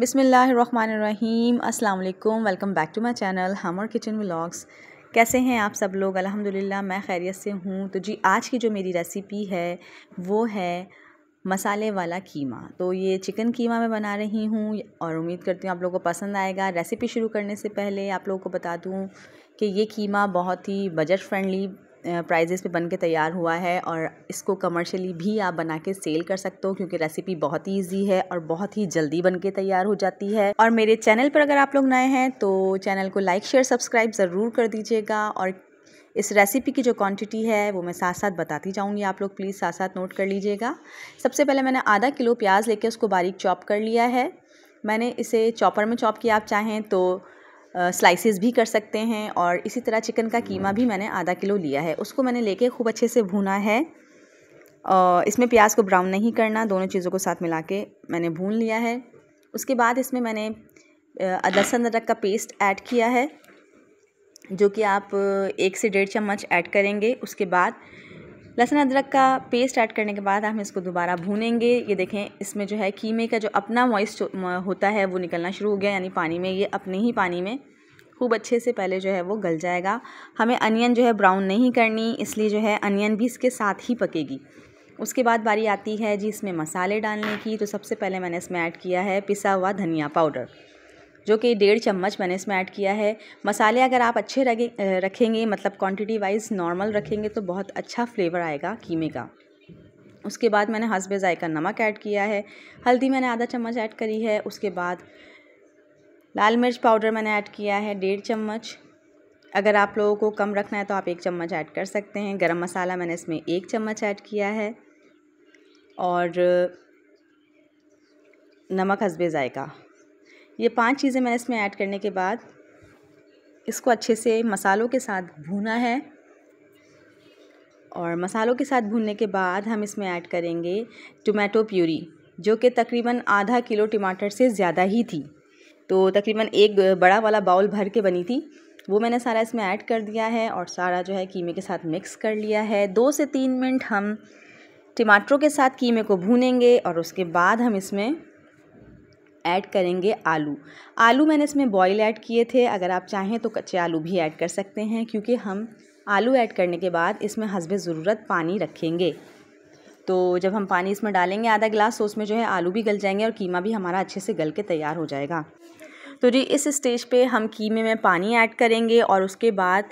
बिसमीम अल्लाम welcome back to my channel हमर किचन व्लॉग्स कैसे हैं आप सब लोग अल्हम्दुलिल्लाह मैं खैरियत से हूँ तो जी आज की जो मेरी रेसिपी है वो है मसाले वाला कीमा तो ये चिकन कीमा मैं बना रही हूँ और उम्मीद करती हूँ आप लोगों को पसंद आएगा रेसिपी शुरू करने से पहले आप लोगों को बता दूँ कि ये कीमा बहुत ही बजट फ्रेंडली प्राइजेस पे बन के तैयार हुआ है और इसको कमर्शियली भी आप बना के सेल कर सकते हो क्योंकि रेसिपी बहुत ही ईजी है और बहुत ही जल्दी बन के तैयार हो जाती है और मेरे चैनल पर अगर आप लोग नए हैं तो चैनल को लाइक शेयर सब्सक्राइब ज़रूर कर दीजिएगा और इस रेसिपी की जो क्वांटिटी है वो मैं साथ साथ बताती जाऊंगी आप लोग प्लीज़ साथ साथ नोट कर लीजिएगा सबसे पहले मैंने आधा किलो प्याज लेके उसको बारीक चॉप कर लिया है मैंने इसे चॉपर में चॉप किया आप चाहें तो स्लाइसेस भी कर सकते हैं और इसी तरह चिकन का कीमा भी मैंने आधा किलो लिया है उसको मैंने लेके खूब अच्छे से भूना है और इसमें प्याज को ब्राउन नहीं करना दोनों चीज़ों को साथ मिला के मैंने भून लिया है उसके बाद इसमें मैंने लहसुन अदरक का पेस्ट ऐड किया है जो कि आप एक से डेढ़ चम्मच ऐड करेंगे उसके बाद लहसुन अदरक का पेस्ट ऐड करने के बाद हम इसको दोबारा भूनेंगे ये देखें इसमें जो है कीमे का जो अपना मॉइस्ट होता है वो निकलना शुरू हो गया यानी पानी में ये अपने ही पानी में खूब अच्छे से पहले जो है वो गल जाएगा हमें अनियन जो है ब्राउन नहीं करनी इसलिए जो है अनियन भी इसके साथ ही पकेगी उसके बाद बारी आती है जी इसमें मसाले डालने की तो सबसे पहले मैंने इसमें ऐड किया है पिसा हुआ धनिया पाउडर जो कि डेढ़ चम्मच मैंने इसमें ऐड किया है मसाले अगर आप अच्छे रगे रखेंगे मतलब क्वांटिटी वाइज नॉर्मल रखेंगे तो बहुत अच्छा फ्लेवर आएगा कीमे का उसके बाद मैंने हंसबे जायका नमक ऐड किया है हल्दी मैंने आधा चम्मच ऐड करी है उसके बाद लाल मिर्च पाउडर मैंने ऐड किया है डेढ़ चम्मच अगर आप लोगों को कम रखना है तो आप एक चम्मच ऐड कर सकते हैं गरम मसाला मैंने इसमें एक चम्मच ऐड किया है और नमक हसबे ज़ायका ये पांच चीज़ें मैंने इसमें ऐड करने के बाद इसको अच्छे से मसालों के साथ भूना है और मसालों के साथ भूनने के बाद हम इसमें ऐड करेंगे टोमेटो प्यूरी जो कि तकरीबन आधा किलो टमाटर से ज़्यादा ही थी तो तकरीबन एक बड़ा वाला बाउल भर के बनी थी वो मैंने सारा इसमें ऐड कर दिया है और सारा जो है कीमे के साथ मिक्स कर लिया है दो से तीन मिनट हम टमाटरों के साथ कीमे को भूनेंगे और उसके बाद हम इसमें ऐड करेंगे आलू आलू मैंने इसमें बॉईल ऐड किए थे अगर आप चाहें तो कच्चे आलू भी ऐड कर सकते हैं क्योंकि हम आलू ऐड करने के बाद इसमें हंसबे ज़रूरत पानी रखेंगे तो जब हम पानी इसमें डालेंगे आधा गिलास तो उसमें जो है आलू भी गल जाएंगे और कीमा भी हमारा अच्छे से गल के तैयार हो जाएगा तो जी इस स्टेज पर हम कीमे में पानी ऐड करेंगे और उसके बाद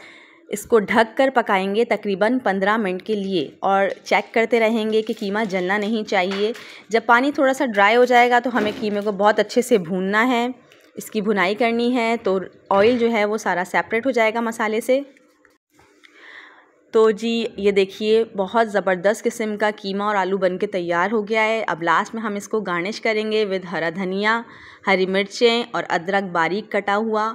इसको ढक कर पकाएंगे तकरीबन 15 मिनट के लिए और चेक करते रहेंगे कि कीमा जलना नहीं चाहिए जब पानी थोड़ा सा ड्राई हो जाएगा तो हमें कीमे को बहुत अच्छे से भूनना है इसकी भुनाई करनी है तो ऑयल जो है वो सारा सेपरेट हो जाएगा मसाले से तो जी ये देखिए बहुत ज़बरदस्त किस्म का कीमा और आलू बन के तैयार हो गया है अब लास्ट में हम इसको गार्निश करेंगे विद हरा धनिया हरी मिर्चें और अदरक बारीक कटा हुआ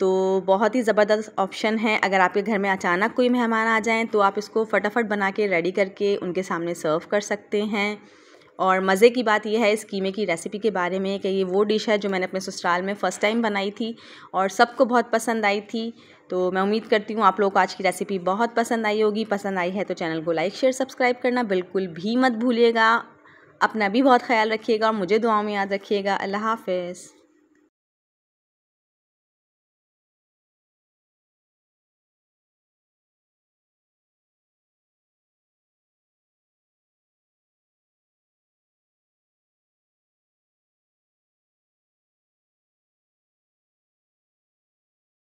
तो बहुत ही ज़बरदस्त ऑप्शन है अगर आपके घर में अचानक कोई मेहमान आ जाएँ तो आप इसको फटाफट बना के रेडी करके उनके सामने सर्व कर सकते हैं और मज़े की बात यह है इस कीमे की रेसिपी के बारे में कि ये वो डिश है जो मैंने अपने ससुराल में फ़र्स्ट टाइम बनाई थी और सबको बहुत पसंद आई थी तो मैं उम्मीद करती हूँ आप लोग को आज की रेसिपी बहुत पसंद आई होगी पसंद आई है तो चैनल को लाइक शेयर सब्सक्राइब करना बिल्कुल भी मत भूलिएगा अपना भी बहुत ख्याल रखिएगा और मुझे दुआओं में याद रखिएगा अल्लाह हाफिज़